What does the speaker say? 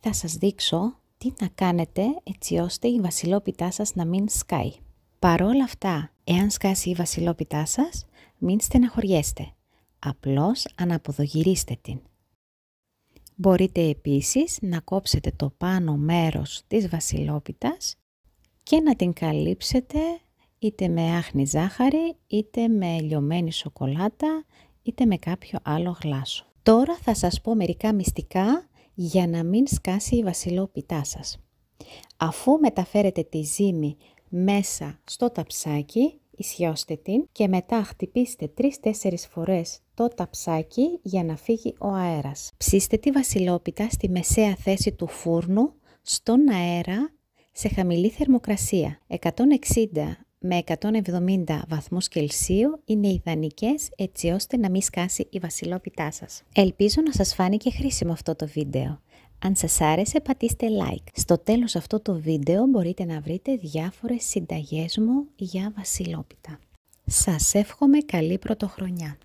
θα σας δείξω τι να κάνετε έτσι ώστε η βασιλόπιτά σας να μην σκάει. Παρόλα αυτά, εάν σκάσει η βασιλόπιτά σας, μην στεναχωριέστε. Απλώς αναποδογυρίστε την. Μπορείτε επίσης να κόψετε το πάνω μέρος της βασιλόπιτας και να την καλύψετε είτε με άχνη ζάχαρη, είτε με λιωμένη σοκολάτα, είτε με κάποιο άλλο γλάσο. Τώρα θα σας πω μερικά μυστικά για να μην σκάσει η βασιλόπιτά σας. Αφού μεταφέρετε τη ζύμη μέσα στο ταψάκι, ισιώστε την και μετά χτυπήστε 3-4 φορές το ταψάκι για να φύγει ο αέρας. Ψήστε τη βασιλόπιτα στη μεσαία θέση του φούρνου, στον αέρα, σε χαμηλή θερμοκρασία, 160 με 170 βαθμούς Κελσίου είναι ιδανικές έτσι ώστε να μην σκάσει η βασιλόπιτά σας. Ελπίζω να σας φάνηκε χρήσιμο αυτό το βίντεο. Αν σας άρεσε πατήστε like. Στο τέλος αυτό το βίντεο μπορείτε να βρείτε διάφορες συνταγές μου για βασιλόπιτα. Σας εύχομαι καλή πρωτοχρονιά.